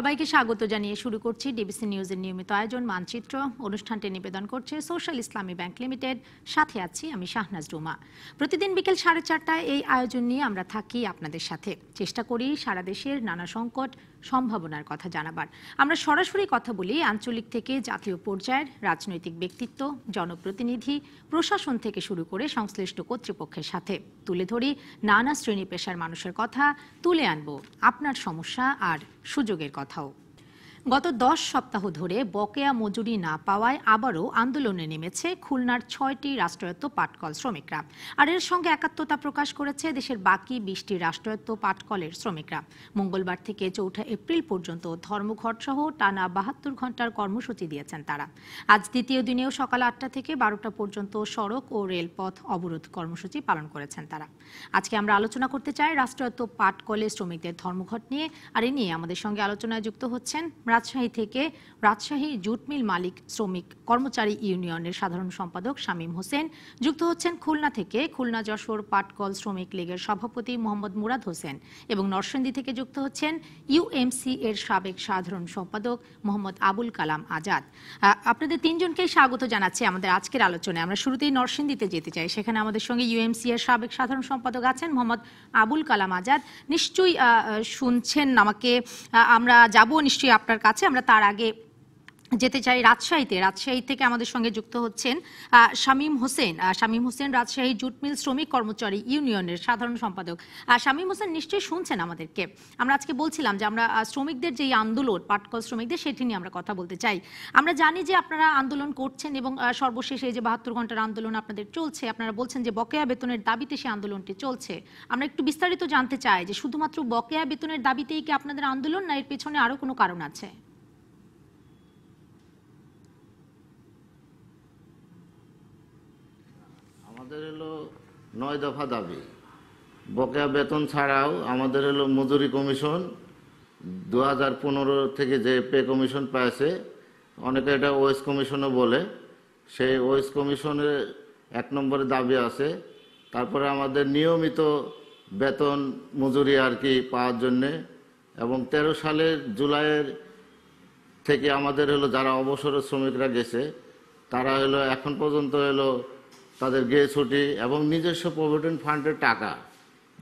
সবাইকে স্বাগত জানিয়ে শুরু করছি ডিবিসি নিউজের নিয়মিত আয়োজন মানচিত্র অনুষ্ঠানটি নিবেদন করছে সোশ্যাল ইসলামী ব্যাংক লিমিটেড সাথে আছি আমি শাহনাজ রুমা প্রতিদিন বিকেল সাড়ে চারটায় এই আয়োজন নিয়ে আমরা থাকি আপনাদের সাথে চেষ্টা করি সারা দেশের নানা সংকট সম্ভাবনার কথা জানাবার আমরা সরাসরি কথা বলি আঞ্চলিক থেকে জাতীয় পর্যায়ের রাজনৈতিক ব্যক্তিত্ব জনপ্রতিনিধি প্রশাসন থেকে শুরু করে সংশ্লিষ্ট কর্তৃপক্ষের সাথে তুলে ধরি নানা শ্রেণী পেশার মানুষের কথা তুলে আনব আপনার সমস্যা আর সুযোগের কথাও গত দশ সপ্তাহ ধরে বকেয়া মজুরি না পাওয়ায় আবারও আন্দোলনে নেমেছে খুলনার ছয়টি রাষ্ট্রায়ত্ত পাটকল শ্রমিকরা আর এর সঙ্গে একাত্মতা প্রকাশ করেছে দেশের বাকি বিশটি রাষ্ট্রায়ত্ত পাটকলের শ্রমিকরা মঙ্গলবার থেকে চৌঠা এপ্রিল পর্যন্ত ধর্মঘট সহ টানা বাহাত্তর ঘন্টার কর্মসূচি দিয়েছেন তারা আজ দ্বিতীয় দিনেও সকাল আটটা থেকে বারোটা পর্যন্ত সড়ক ও রেলপথ অবরোধ কর্মসূচি পালন করেছেন তারা আজকে আমরা আলোচনা করতে চাই রাষ্ট্রায়ত্ত পাটকলের শ্রমিকদের ধর্মঘট নিয়ে আর এ নিয়ে আমাদের সঙ্গে আলোচনায় যুক্ত হচ্ছেন রাজশাহী থেকে রাজশাহী জুট মিল মালিক শ্রমিক কর্মচারী ইউনিয়নের সাধারণ সম্পাদক শামীম হোসেন যুক্ত হচ্ছেন খুলনা থেকে খুলনা যশোর পাটকল শ্রমিক লীগের সভাপতি মোহাম্মদ মুরাদ হোসেন এবং নরসিংদী থেকে যুক্ত হচ্ছেন ইউএমসি এর সাবেক সাধারণ সম্পাদক মোহাম্মদ আবুল কালাম আজাদ আপনাদের তিনজনকেই স্বাগত জানাচ্ছি আমাদের আজকের আলোচনায় আমরা শুরুতেই নরসিংদীতে যেতে চাই সেখানে আমাদের সঙ্গে ইউএমসি এর সাবেক সাধারণ সম্পাদক আছেন মোহাম্মদ আবুল কালাম আজাদ নিশ্চয়ই শুনছেন আমাকে আমরা যাব নিশ্চয়ই আপনার কাছে আমরা তার আগে যেতে চাই রাজশাহীতে রাজশাহী থেকে আমাদের সঙ্গে যুক্ত হচ্ছেন শামীম হোসেন শামীম হোসেন রাজশাহী জুট মিল শ্রমিক কর্মচারী ইউনিয়নের সাধারণ সম্পাদক শামীম হোসেন নিশ্চয়ই শুনছেন আমাদেরকে আমরা আজকে বলছিলাম যে আমরা শ্রমিকদের যেই আন্দোলন পাটকল শ্রমিকদের সেটি নিয়ে আমরা কথা বলতে চাই আমরা জানি যে আপনারা আন্দোলন করছেন এবং সর্বশেষ এই যে বাহাত্তর ঘন্টার আন্দোলন আপনাদের চলছে আপনারা বলছেন যে বকেয়া বেতনের দাবিতে সেই আন্দোলনটি চলছে আমরা একটু বিস্তারিত জানতে চাই যে শুধুমাত্র বকেয়া বেতনের দাবিতেই কি আপনাদের আন্দোলন না এর পেছনে আরও কোনো কারণ আছে আমাদের হলো নয় দফা দাবি বকেয়া বেতন ছাড়াও আমাদের এলো মজুরি কমিশন দু হাজার পনেরো থেকে যে পে কমিশন পেয়েছে অনেকে এটা ওয়েস কমিশনও বলে সেই ওয়েস কমিশনের এক নম্বরে দাবি আছে তারপরে আমাদের নিয়মিত বেতন মজুরি আর কি পাওয়ার জন্যে এবং ১৩ সালের জুলাইয়ের থেকে আমাদের হলো যারা অবসরের শ্রমিকরা গেছে তারা হলো এখন পর্যন্ত হলো তাদের গিয়ে ছুটি এবং নিজস্ব প্রভিডেন্ট ফান্ডের টাকা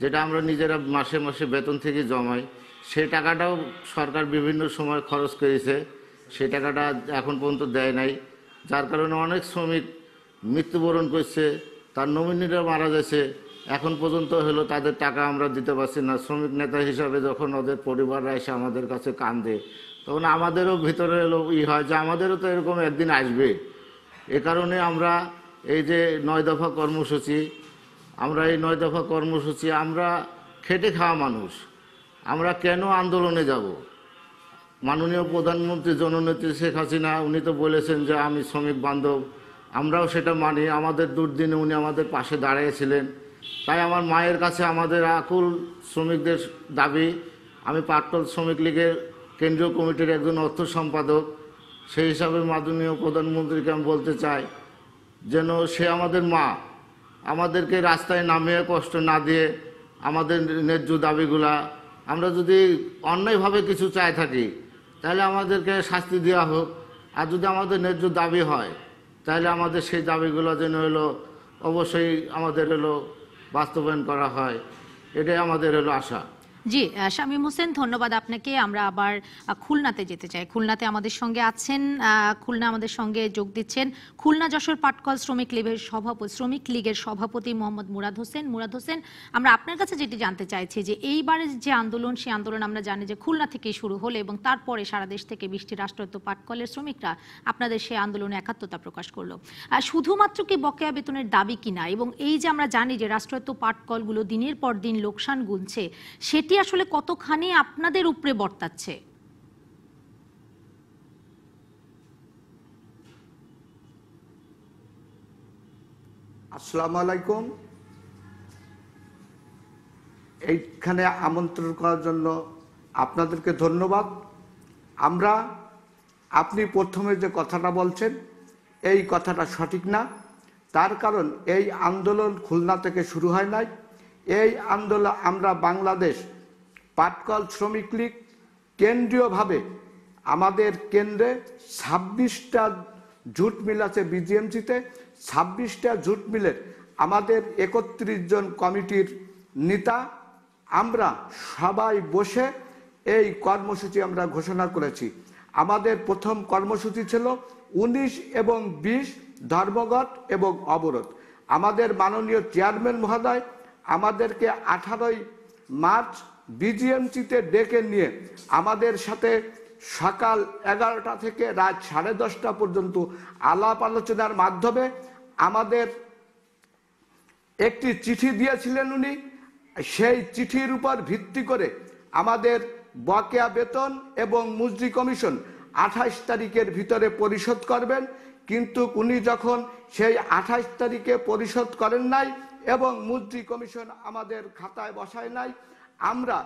যেটা আমরা নিজেরা মাসে মাসে বেতন থেকে জমাই সেই টাকাটাও সরকার বিভিন্ন সময় খরচ করেছে সেই টাকাটা এখন পর্যন্ত দেয় নাই যার কারণে অনেক শ্রমিক মৃত্যুবরণ করছে তার নমিনীরা মারা যাচ্ছে এখন পর্যন্ত হলো তাদের টাকা আমরা দিতে পারছি না শ্রমিক নেতা হিসাবে যখন ওদের পরিবাররা এসে আমাদের কাছে কান্দে তখন আমাদেরও ভিতরে ই হয় যে আমাদেরও তো এরকম একদিন আসবে এ কারণে আমরা এই যে নয় দফা কর্মসূচি আমরা এই নয় দফা কর্মসূচি আমরা খেটে খাওয়া মানুষ আমরা কেন আন্দোলনে যাব মাননীয় প্রধানমন্ত্রী জননেত্রী শেখ হাসিনা উনি তো বলেছেন যে আমি শ্রমিক বান্ধব আমরাও সেটা মানি আমাদের দুর্দিনে উনি আমাদের পাশে দাঁড়িয়েছিলেন তাই আমার মায়ের কাছে আমাদের আকুল শ্রমিকদের দাবি আমি পাটল শ্রমিক লীগের কেন্দ্রীয় কমিটির একজন অর্থ সম্পাদক সেই হিসাবে মাননীয় প্রধানমন্ত্রীকে আমি বলতে চাই যেন সে আমাদের মা আমাদেরকে রাস্তায় নামিয়ে কষ্ট না দিয়ে আমাদের ন্যায্য দাবিগুলা আমরা যদি অন্যায়ভাবে কিছু চাই থাকি তাহলে আমাদেরকে শাস্তি দেওয়া হোক আর যদি আমাদের ন্যায্য দাবি হয় তাহলে আমাদের সেই দাবিগুলো যেন হলো অবশ্যই আমাদের হলো বাস্তবায়ন করা হয় এটাই আমাদের হলো আশা জি শামীম হোসেন ধন্যবাদ আপনাকে আমরা আবার খুলনাতে যেতে চাই খুলনাতে আমাদের সঙ্গে আছেন খুলনা আমাদের সঙ্গে যোগ দিচ্ছেন খুলনা যশোর পাটকল শ্রমিক লীগের সভাপতি শ্রমিক লীগের সভাপতি মোহাম্মদ মুরাদ হোসেন মুরাদ হোসেন আমরা আপনার কাছে যেটি জানতে চাইছি যে এইবারে যে আন্দোলন সেই আন্দোলন আমরা জানি যে খুলনা থেকে শুরু হলো এবং তারপরে সারা দেশ থেকে বৃষ্টি রাষ্ট্রায়ত্ত পাটকলের শ্রমিকরা আপনাদের সেই আন্দোলনে একাত্মতা প্রকাশ করলো শুধুমাত্র কি বকেয়া বেতনের দাবি কিনা এবং এই যে আমরা জানি যে রাষ্ট্রায়ত্ত পাটকলগুলো দিনের পর দিন লোকসান গুনছে সেটি সেটি আসলে কতখানি আপনাদের উপরে বর্তাচ্ছে আসসালামু আলাইকুম এইখানে আমন্ত্রণ করার জন্য আপনাদেরকে ধন্যবাদ আমরা আপনি প্রথমে যে কথাটা বলছেন এই কথাটা সঠিক না তার কারণ এই আন্দোলন খুলনা থেকে শুরু হয় নাই এই আন্দোলন আমরা বাংলাদেশ পাটকল শ্রমিক লীগ কেন্দ্রীয়ভাবে আমাদের কেন্দ্রে ছাব্বিশটা জুট মিল আছে বিজিএমসিতে ছাব্বিশটা জুট মিলের আমাদের একত্রিশ জন কমিটির নেতা আমরা সবাই বসে এই কর্মসূচি আমরা ঘোষণা করেছি আমাদের প্রথম কর্মসূচি ছিল ১৯ এবং ২০ ধর্মঘট এবং অবরোধ আমাদের মাননীয় চেয়ারম্যান মহোদয় আমাদেরকে আঠারোই মার্চ বিজিএমসিতে ডেকে নিয়ে আমাদের সাথে সকাল এগারোটা থেকে রাত সাড়ে দশটা পর্যন্ত আলাপ আলোচনার মাধ্যমে আমাদের একটি চিঠি দিয়েছিলেন উনি সেই চিঠির উপর ভিত্তি করে আমাদের বকেয়া বেতন এবং মুজরি কমিশন আঠাশ তারিখের ভিতরে পরিশোধ করবেন কিন্তু উনি যখন সেই আঠাশ তারিখে পরিশোধ করেন নাই এবং মুজরি কমিশন আমাদের খাতায় বসায় নাই আমরা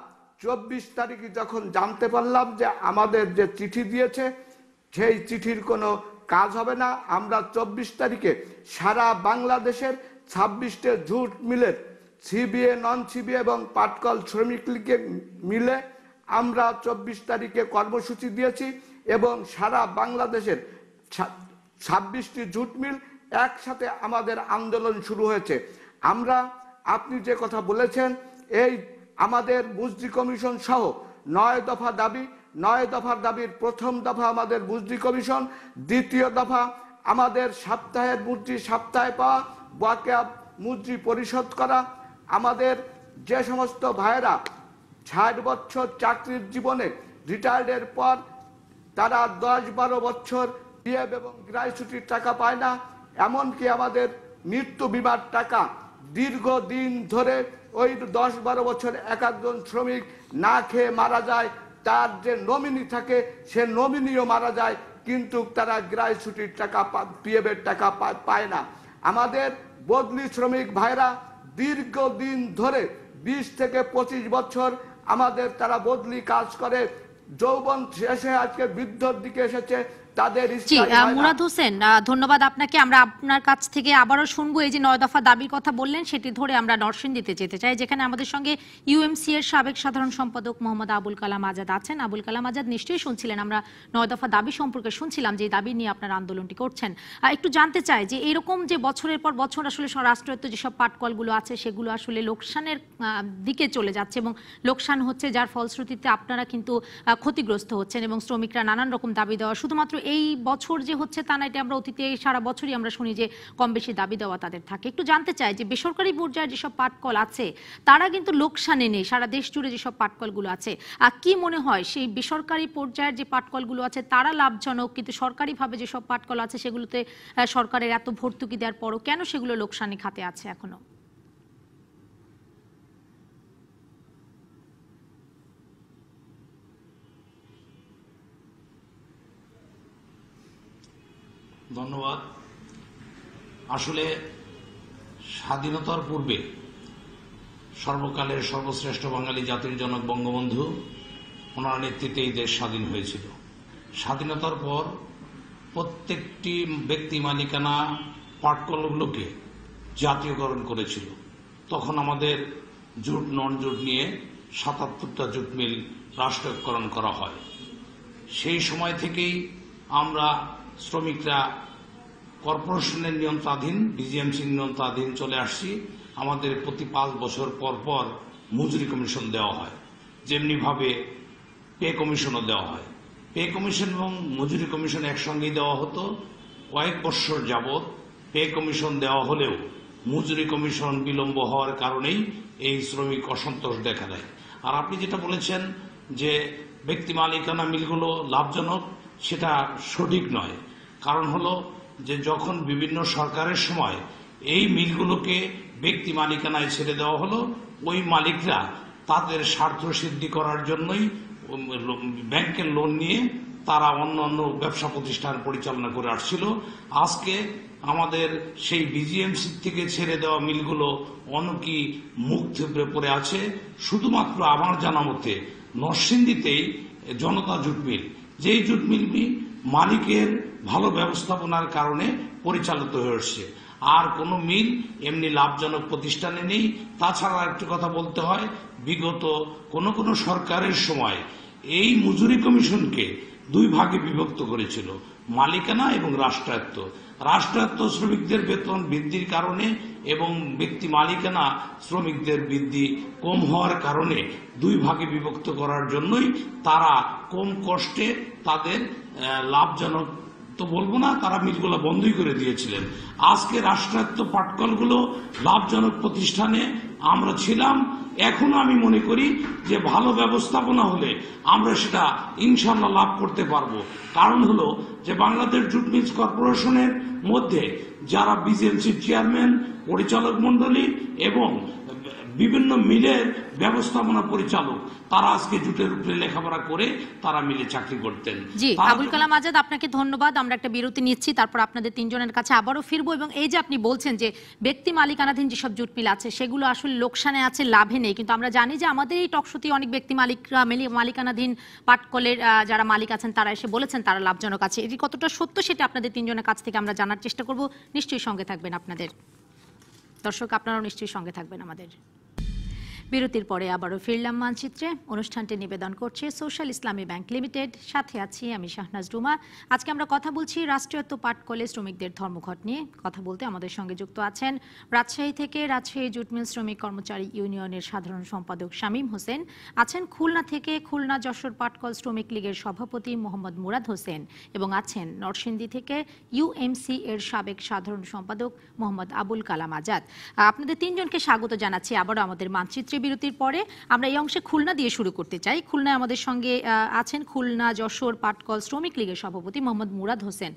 চব্বিশ তারিখে যখন জানতে পারলাম যে আমাদের যে চিঠি দিয়েছে সেই চিঠির কোনো কাজ হবে না আমরা চব্বিশ তারিখে সারা বাংলাদেশের ছাব্বিশটে ঝুট মিলের সিবিএ নন সিবিএ এবং পাটকল শ্রমিক লীগে মিলে আমরা চব্বিশ তারিখে কর্মসূচি দিয়েছি এবং সারা বাংলাদেশের ছাব্বিশটি জুট মিল একসাথে আমাদের আন্দোলন শুরু হয়েছে আমরা আপনি যে কথা বলেছেন এই আমাদের বুজরি কমিশন সহ নয় দফা দাবি নয় দফার দাবির প্রথম দফা আমাদের বুজরি কমিশন দ্বিতীয় দফা আমাদের সপ্তাহের মুদ্রি সপ্তাহে পাওয়া বাকেয়া মুদ্রি পরিশোধ করা আমাদের যে সমস্ত ভাইয়েরা ষাট বছর চাকরির জীবনে রিটায়ার্ডের পর তারা দশ বারো বছর পিএফ এবং গ্রাইসুটির টাকা পায় না এমনকি আমাদের মৃত্যু বিমার টাকা দীর্ঘদিন ধরে ওই দশ বারো বছর একজন শ্রমিক না খেয়ে মারা যায় তার যে নমিনি থাকে সে নমিনিও মারা যায় কিন্তু তারা ছুটির টাকা পিএফের টাকা পায় না আমাদের বদলি শ্রমিক ভাইরা দীর্ঘদিন ধরে ২০ থেকে পঁচিশ বছর আমাদের তারা বদলি কাজ করে যৌবন শেষে আজকে বৃদ্ধর দিকে এসেছে তাদের মুরাদ হোসেন ধন্যবাদ আপনাকে আমরা আপনার কাছ থেকে আবারও শুনবো এই যে নয় দফা দাবির কথা বললেন সেটি ধরে আমরা দিতে যেতে চাই যেখানে আমাদের সঙ্গে ইউএমসি এর সাবেক সাধারণ সম্পাদক মোহাম্মদ আবুল কালাম আজাদ আছেন আবুল কালাম আজাদ নিশ্চয়ই শুনছিলেন আমরা নয় দফা দাবি সম্পর্কে শুনছিলাম যে দাবি নিয়ে আপনার আন্দোলনটি করছেন একটু জানতে চাই যে এরকম যে বছরের পর বছর আসলে রাষ্ট্রায়ত্ত যেসব পাটকলগুলো আছে সেগুলো আসলে লোকসানের দিকে চলে যাচ্ছে এবং লোকসান হচ্ছে যার ফলশ্রুতিতে আপনারা কিন্তু ক্ষতিগ্রস্ত হচ্ছেন এবং শ্রমিকরা নানান রকম দাবি দেওয়া শুধুমাত্র এই বছর যে হচ্ছে তা না এটা আমরা অতীতে সারা বছরই আমরা শুনি যে কম বেশি দাবি দেওয়া তাদের থাকে একটু জানতে চাই যে বেসরকারি পর্যায়ে যেসব পাটকল আছে তারা কিন্তু লোকসানে নেই সারা দেশ জুড়ে যেসব পাটকলগুলো আছে আর কি মনে হয় সেই বেসরকারি পর্যায়ের যে পাটকলগুলো আছে তারা লাভজনক কিন্তু সরকারিভাবে যেসব পাটকল আছে সেগুলোতে সরকারের এত ভর্তুকি দেওয়ার পরও কেন সেগুলো লোকসানে খাতে আছে এখনো ধন্যবাদ আসলে স্বাধীনতার পূর্বে সর্বকালের সর্বশ্রেষ্ঠ বাঙালি জাতির জনক বঙ্গবন্ধু ওনার নেতৃত্বে এই দেশ স্বাধীন হয়েছিল স্বাধীনতার পর প্রত্যেকটি ব্যক্তি মালিকানা পাটকলগুলোকে জাতীয়করণ করেছিল তখন আমাদের জুট নন জুট নিয়ে সাতাত্তরটা জুট মিল রাষ্ট্রকরণ করা হয় সেই সময় থেকেই আমরা শ্রমিকরা কর্পোরেশনের নিয়ন্ত্রণাধীন বিজিএমসির নিয়ন্ত্রণাধীন চলে আসছি আমাদের প্রতি পাঁচ বছর পর পর মজুরি কমিশন দেওয়া হয় যেমনিভাবে পে কমিশনও দেওয়া হয় পে কমিশন এবং মজুরি কমিশন একসঙ্গেই দেওয়া হতো কয়েক বছর যাবৎ পে কমিশন দেওয়া হলেও মজুরি কমিশন বিলম্ব হওয়ার কারণেই এই শ্রমিক অসন্তোষ দেখা দেয় আর আপনি যেটা বলেছেন যে ব্যক্তি মালিকানা মিলগুলো লাভজনক সেটা সঠিক নয় কারণ হলো যে যখন বিভিন্ন সরকারের সময় এই মিলগুলোকে ব্যক্তি মালিকানায় ছেড়ে দেওয়া হলো ওই মালিকরা তাদের স্বার্থ সিদ্ধি করার জন্যই ব্যাংকের লোন নিয়ে তারা অন্য অন্য ব্যবসা প্রতিষ্ঠান পরিচালনা করে আসছিল আজকে আমাদের সেই বিজিএমসি থেকে ছেড়ে দেওয়া মিলগুলো অনেকই মুখ থেপড়ে পড়ে আছে শুধুমাত্র আমার জানা মতে নরসিংদীতেই জনতা জুট মিল যেই জুট মিলটি মালিকের ভালো ব্যবস্থাপনার কারণে পরিচালিত হয়ে আসছে আর কোনো মিল এমনি লাভজনক প্রতিষ্ঠানে নেই তাছাড়া একটি কথা বলতে হয় বিগত কোনো কোনো সরকারের সময় এই মজুরি কমিশনকে দুই ভাগে বিভক্ত করেছিল মালিকানা এবং রাষ্ট্রায়ত্ত রাষ্ট্রায়ত্ত শ্রমিকদের বেতন বৃদ্ধির কারণে এবং ব্যক্তি মালিকানা শ্রমিকদের বৃদ্ধি কম হওয়ার কারণে দুই ভাগে বিভক্ত করার জন্যই তারা কম কষ্টে তাদের লাভজনক তো বলবো না তারা মিলগুলো বন্ধই করে দিয়েছিলেন আজকে রাষ্ট্রায়ত্ত পাটকলগুলো লাভজনক প্রতিষ্ঠানে আমরা ছিলাম এখনও আমি মনে করি যে ভালো ব্যবস্থাপনা হলে আমরা সেটা ইনশাল্লাহ লাভ করতে পারবো কারণ হলো যে বাংলাদেশ জুট মিলস কর্পোরেশনের মধ্যে যারা বিজেএমসির চেয়ারম্যান পরিচালক মণ্ডলী এবং বিভিন্ন মিলের ব্যবস্থাপনা পরিচালক তারা আজকে জুটের উপরে লেখাপড়া করে তারা মিলে চাকরি করতেন জি আবুল কালাম আজাদ আপনাকে ধন্যবাদ আমরা একটা বিরতি নিচ্ছি তারপর আপনাদের তিনজনের কাছে আবারও ফিরবো এবং এই যে আপনি বলছেন যে ব্যক্তি মালিকানাধীন যেসব জুট মিল আছে সেগুলো আসলে লোকসানে আছে লাভে নেই কিন্তু আমরা জানি যে আমাদের এই টকশোতে অনেক ব্যক্তি মালিকরা মালিকানাধীন পাটকলের যারা মালিক আছেন তারা এসে বলেছেন তারা লাভজনক আছে এটি কতটা সত্য সেটা আপনাদের তিনজনের কাছ থেকে আমরা জানার চেষ্টা করব নিশ্চয়ই সঙ্গে থাকবেন আপনাদের দর্শক আপনারাও নিশ্চয়ই সঙ্গে থাকবেন আমাদের বিরতির পরে আবারও ফিরলাম মানচিত্রে অনুষ্ঠানটি নিবেদন করছে সোশ্যাল ইসলামী ব্যাংক লিমিটেড সাথে আছি আমি শাহনাজ রুমা আজকে আমরা কথা বলছি রাষ্ট্রায়ত্ত পাট কলেজ শ্রমিকদের ধর্মঘট নিয়ে কথা বলতে আমাদের সঙ্গে যুক্ত আছেন রাজশাহী থেকে রাজশাহী জুটমিল শ্রমিক কর্মচারী ইউনিয়নের সাধারণ সম্পাদক শামীম হোসেন আছেন খুলনা থেকে খুলনা যশোর পাটকল শ্রমিক লীগের সভাপতি মোহাম্মদ মুরাদ হোসেন এবং আছেন নরসিংদী থেকে ইউএমসি এর সাবেক সাধারণ সম্পাদক মোহাম্মদ আবুল কালাম আজাদ আপনাদের তিনজনকে স্বাগত জানাচ্ছি আবারও আমাদের মানচিত্রে বিরতির পরে আমরা এই অংশে খুলনা দিয়ে শুরু করতে চাই খুলনায় আমাদের সঙ্গে আছেন খুলনা যশোর পাটকল শ্রমিক লীগের সভাপতি মোহাম্মদ মুরাদ হোসেন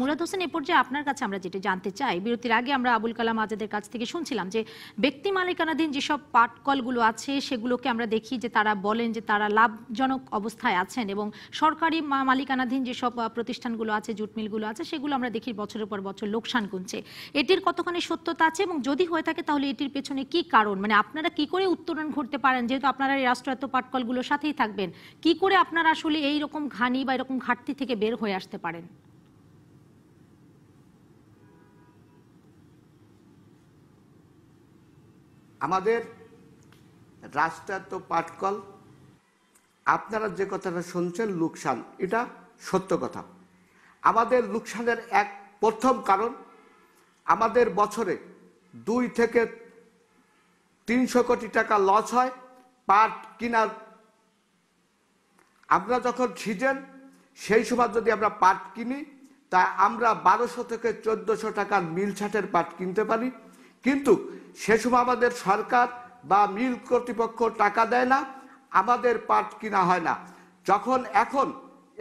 মুরাদ হোসেন এ পর্যায়ে আপনার কাছে আমরা যেটা জানতে চাই বিরতির আগে আমরা আবুল কালাম আজাদের কাছ থেকে শুনছিলাম যে ব্যক্তি মালিকানাধীন যেসব পাটকলগুলো আছে সেগুলোকে আমরা দেখি যে তারা বলেন যে তারা লাভজনক অবস্থায় আছেন এবং সরকারি মালিকানাধীন যেসব প্রতিষ্ঠানগুলো আছে জুট মিলগুলো আছে সেগুলো আমরা দেখি বছরের পর বছর লোকসান গুনছে এটির কতখানি সত্যতা আছে এবং যদি হয়ে থাকে তাহলে এটির পেছনে কি কারণ মানে আপনারা কি করে উত্তরণ করতে পারেন যেহেতু আপনারা এই রাষ্ট্রায়ত্ত পাটকলগুলোর সাথেই থাকবেন কি করে আপনারা আসলে এই রকম ঘানি বা এরকম ঘাটতি থেকে বের হয়ে আসতে পারেন আমাদের রাষ্ট্রায়ত্ত পাটকল আপনারা যে কথাটা শুনছেন লোকসান এটা সত্য কথা আমাদের লোকসানের এক প্রথম কারণ আমাদের বছরে দুই থেকে তিনশো কোটি টাকা লস হয় পাট কিনার আমরা যখন সিজন সেই সময় যদি আমরা পাট কিনি তা আমরা বারোশো থেকে চোদ্দশো টাকার মিল ছাটের পাট কিনতে পারি কিন্তু সে সময় আমাদের সরকার বা মিল কর্তৃপক্ষ টাকা দেয় না আমাদের পাট কিনা হয় না যখন এখন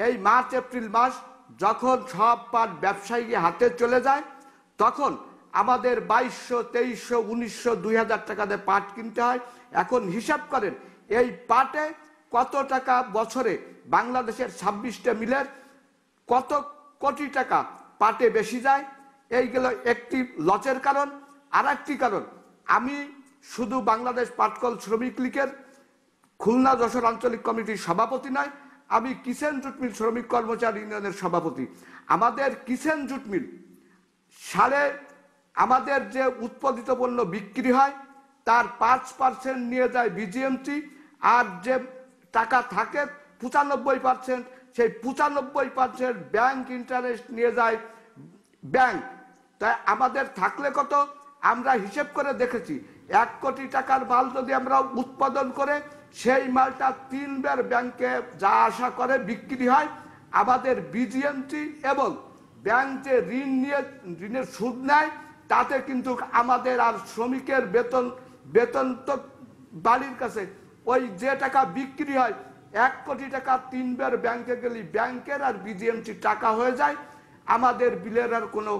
এই মার্চ এপ্রিল মাস যখন সব পাট ব্যবসায়ী হাতে চলে যায় তখন আমাদের বাইশশো তেইশশো উনিশশো দুই হাজার টাকাতে পাট কিনতে হয় এখন হিসাব করেন এই পাটে কত টাকা বছরে বাংলাদেশের ছাব্বিশটা মিলের কত কোটি টাকা পাটে বেশি যায় এইগুলো একটি লচের কারণ আর একটি কারণ আমি শুধু বাংলাদেশ পাটকল শ্রমিক লীগের খুলনা যশোর আঞ্চলিক কমিটির সভাপতি নয় আমি কিষেন জুটমিল শ্রমিক কর্মচারী ইউনিয়নের সভাপতি আমাদের কিষেন জুটমিল সাড়ে আমাদের যে উৎপাদিত পণ্য বিক্রি হয় তার পাঁচ পার্সেন্ট নিয়ে যায় বিজিএমটি আর যে টাকা থাকে পঁচানব্বই পার্সেন্ট সেই পঁচানব্বই পার্সেন্ট ব্যাংক ইন্টারেস্ট নিয়ে যায় ব্যাংক তাই আমাদের থাকলে কত আমরা হিসেব করে দেখেছি এক কোটি টাকার মাল যদি আমরা উৎপাদন করে সেই মালটা তিনবার ব্যাংকে যা আশা করে বিক্রি হয় আমাদের বিজিএমটি এবং ব্যাংক যে ঋণ নিয়ে ঋণের সুদ নেয় তাতে কিন্তু আমাদের আর শ্রমিকের বেতন বেতন তো বাড়ির কাছে ওই যে টাকা বিক্রি হয় এক কোটি টাকা তিনবার ব্যাংকে গেলে ব্যাংকের আর বিজিএমসি টাকা হয়ে যায় আমাদের বিলের আর কোনো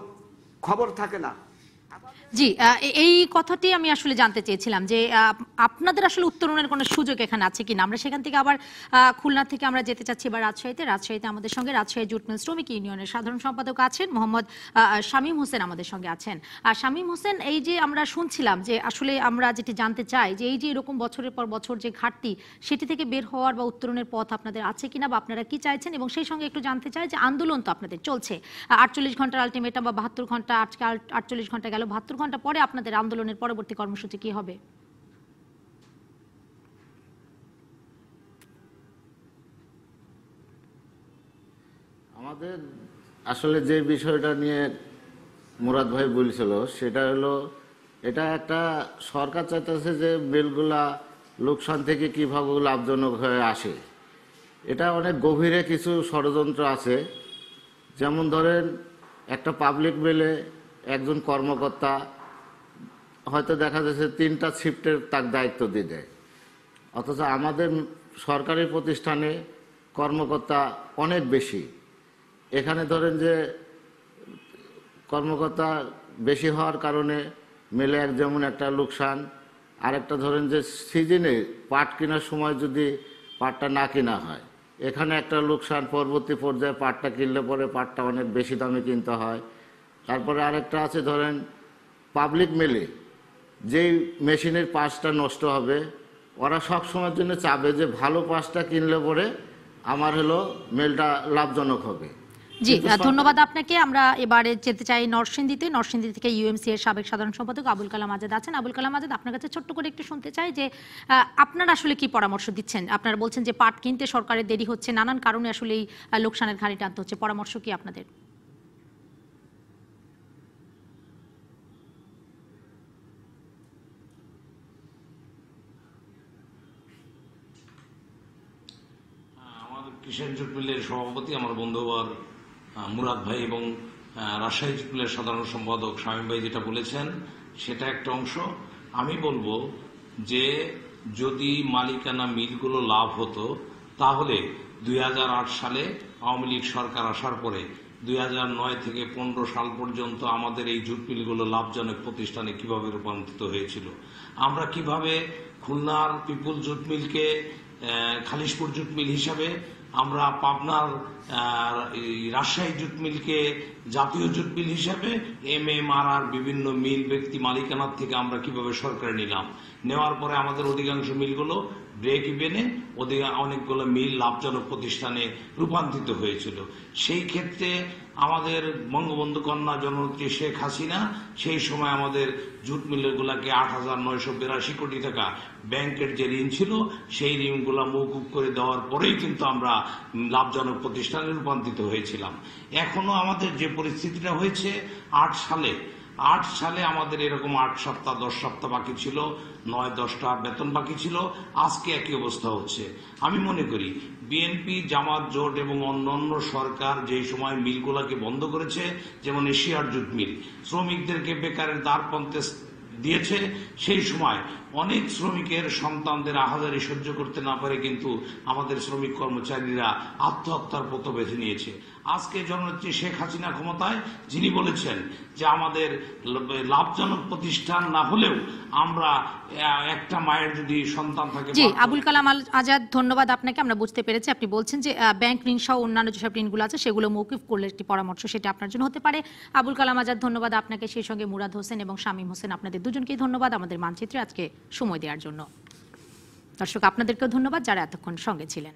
খবর থাকে না জি এই কথাটি আমি আসলে জানতে চেয়েছিলাম যে আপনাদের আসলে উত্তরণের কোনো সুযোগ এখানে আছে কিনা আমরা সেখান থেকে আবার খুলনা থেকে আমরা যেতে চাচ্ছি বা রাজশাহীতে রাজশাহীতে আমাদের সঙ্গে রাজশাহী জুট মিল শ্রমিক ইউনিয়নের সাধারণ সম্পাদক আছেন মোহাম্মদ শামীম হোসেন আমাদের সঙ্গে আছেন আর শামীম হোসেন এই যে আমরা শুনছিলাম যে আসলে আমরা যেটি জানতে চাই যে এই যে এরকম বছরের পর বছর যে ঘাটতি সেটি থেকে বের হওয়ার বা উত্তরণের পথ আপনাদের আছে কিনা বা আপনারা কি চাইছেন এবং সেই সঙ্গে একটু জানতে চাই যে আন্দোলন তো আপনাদের চলছে আটচল্লিশ ঘন্টার আলটিমেটাম বা বাহাত্তর ঘন্টা আজকে আটচল্লিশ ঘন্টা গেল বাহাত্তর ঘন্টা পরে আপনাদের আন্দোলনের পরবর্তী কর্মসূচি কি হবে আমাদের আসলে যে বিষয়টা নিয়ে মুরাদ ভাই বলছিল সেটা হলো এটা একটা সরকার চাইতেছে যে বিলগুলা লোকসান থেকে কীভাবে লাভজনক হয়ে আসে এটা অনেক গভীরে কিছু ষড়যন্ত্র আছে যেমন ধরেন একটা পাবলিক বেলে একজন কর্মকর্তা হয়তো দেখা যাচ্ছে তিনটা শিফটের তার দায়িত্ব দিয়ে দেয় অথচ আমাদের সরকারি প্রতিষ্ঠানে কর্মকর্তা অনেক বেশি এখানে ধরেন যে কর্মকর্তা বেশি হওয়ার কারণে মেলে এক যেমন একটা লোকসান আরেকটা ধরেন যে সিজনে পাট কেনার সময় যদি পাটটা না কেনা হয় এখানে একটা লোকসান পরবর্তী পর্যায়ে পাটটা কিনলে পরে পাটটা অনেক বেশি দামে কিনতে হয় তারপরে আরেকটা আছে ধরেন পাবলিক মেলে যেই মেশিনের পাশটা নষ্ট হবে ওরা সব সময়ের জন্য চাবে যে ভালো পাশটা কিনলে পরে আমার হলো মেলটা লাভজনক হবে জি ধন্যবাদ আপনাকে আমরা এবারে যেতে চাই নরসিংদীতে নরসিংদী থেকে ইউএমসি এর সাবেক সাধারণ সম্পাদক আবুল কালাম আজাদ আছেন আবুল কালাম আজাদ আপনার কাছে ছোট্ট করে একটু শুনতে চাই যে আপনারা আসলে কি পরামর্শ দিচ্ছেন আপনারা বলছেন যে পাট কিনতে সরকারের দেরি হচ্ছে নানান কারণে আসলে এই লোকসানের ঘাড়ি টানতে হচ্ছে পরামর্শ কি আপনাদের কিষেন জুটমিলের সভাপতি আমার বন্ধু মুরাদ ভাই এবং রাজশাহী মিলের সাধারণ সম্পাদক স্বামী ভাই যেটা বলেছেন সেটা একটা অংশ আমি বলবো যে যদি মালিকানা মিলগুলো লাভ হতো তাহলে দুই সালে আওয়ামী লীগ সরকার আসার পরে দুই থেকে পনেরো সাল পর্যন্ত আমাদের এই জুট মিলগুলো লাভজনক প্রতিষ্ঠানে কিভাবে রূপান্তরিত হয়েছিল আমরা কিভাবে খুলনার পিপুল জুট মিলকে খালিশপুর জুট মিল হিসাবে আমরা পাবনার রাজশাহী জুট মিলকে জাতীয় জুট মিল হিসাবে এম এম আর আর বিভিন্ন মিল ব্যক্তি মালিকানার থেকে আমরা কিভাবে সরকারে নিলাম নেওয়ার পরে আমাদের অধিকাংশ মিলগুলো ব্রেক ইভেনে অধিকা অনেকগুলো মিল লাভজনক প্রতিষ্ঠানে রূপান্তরিত হয়েছিল সেই ক্ষেত্রে আমাদের বঙ্গবন্ধু কন্যা জননেত্রী শেখ হাসিনা সেই সময় আমাদের জুট গুলাকে আট হাজার নয়শো বিরাশি কোটি টাকা ব্যাংকের যে ঋণ ছিল সেই ঋণগুলা মৌকুব করে দেওয়ার পরেই কিন্তু আমরা লাভজনক প্রতিষ্ঠানে রূপান্তরিত হয়েছিলাম এখনো আমাদের যে পরিস্থিতিটা হয়েছে আট সালে আট সালে আমাদের এরকম আট সপ্তাহ দশ সপ্তাহ বাকি ছিল নয় দশটা বেতন বাকি ছিল আজকে একই অবস্থা হচ্ছে আমি মনে করি বিএনপি জামাত জোট এবং অন্যান্য সরকার যেই সময় মিলগুলাকে বন্ধ করেছে যেমন এশিয়ার জুট মিল শ্রমিকদেরকে বেকারের দ্বারপন্থে দিয়েছে সেই সময় অনেক শ্রমিকের সন্তানদের আহাজারি সহ্য করতে না পারে কিন্তু আমাদের শ্রমিক কর্মচারীরা আত্মহত্যার পথ বেছে নিয়েছে আজকে জননেত্রী শেখ হাসিনা ক্ষমতায় যিনি বলেছেন যে আমাদের লাভজনক প্রতিষ্ঠান না হলেও আমরা একটা মায়ের যদি সন্তান থাকে জি আবুল কালাম আজাদ ধন্যবাদ আপনাকে আমরা বুঝতে পেরেছি আপনি বলছেন যে ব্যাংক ঋণ সহ অন্যান্য যেসব ঋণগুলো আছে সেগুলো মৌকিফ করলে একটি পরামর্শ সেটা আপনার জন্য হতে পারে আবুল কালাম আজাদ ধন্যবাদ আপনাকে সেই সঙ্গে মুরাদ হোসেন এবং শামীম হোসেন আপনাদের দুজনকেই ধন্যবাদ আমাদের মানচিত্রে আজকে সময় দেওয়ার জন্য দর্শক আপনাদেরকেও ধন্যবাদ যারা এতক্ষণ সঙ্গে ছিলেন